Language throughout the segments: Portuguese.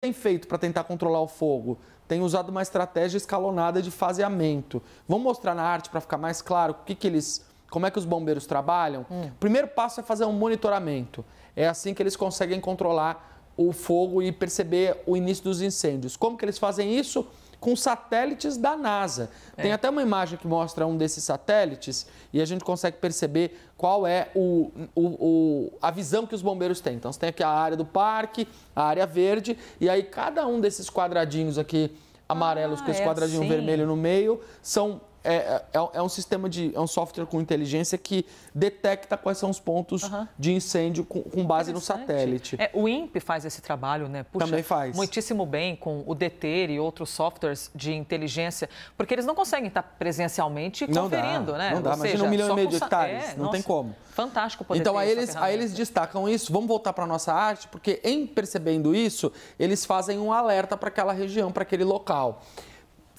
tem feito para tentar controlar o fogo? Tem usado uma estratégia escalonada de faseamento. Vamos mostrar na arte para ficar mais claro o que, que eles, como é que os bombeiros trabalham? Hum. O primeiro passo é fazer um monitoramento. É assim que eles conseguem controlar o fogo e perceber o início dos incêndios. Como que eles fazem isso? com satélites da NASA. É. Tem até uma imagem que mostra um desses satélites e a gente consegue perceber qual é o, o, o, a visão que os bombeiros têm. Então, você tem aqui a área do parque, a área verde, e aí cada um desses quadradinhos aqui amarelos ah, com esse é quadradinho assim. vermelho no meio são é, é, é, é, um sistema de. é um software com inteligência que detecta quais são os pontos de incêndio com, com base no satélite. É, o INPE faz esse trabalho, né? Puxa, Também faz. Muitíssimo bem com o DETER e outros softwares de inteligência, porque eles não conseguem estar presencialmente conferindo, não dá, né? Não dá, Ou imagina seja, um milhão e meio de hectares, é, não nossa, tem como. Fantástico poder Então, aí eles, aí eles destacam isso, vamos voltar para a nossa arte, porque em percebendo isso, eles fazem um alerta para aquela região, para aquele local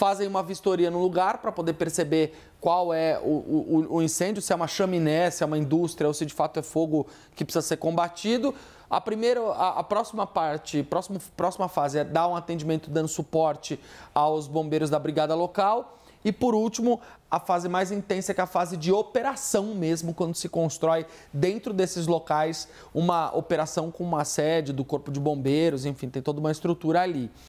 fazem uma vistoria no lugar para poder perceber qual é o, o, o, incêndio, se é uma chaminé, se é uma indústria ou se de fato é fogo que precisa ser combatido. A primeira, a, a próxima parte, próximo, próxima fase é dar um atendimento dando suporte aos bombeiros da brigada local. E por último, a fase mais intensa, que é a fase de operação mesmo, quando se constrói dentro desses locais uma operação com uma sede do Corpo de Bombeiros, enfim, tem toda uma estrutura ali.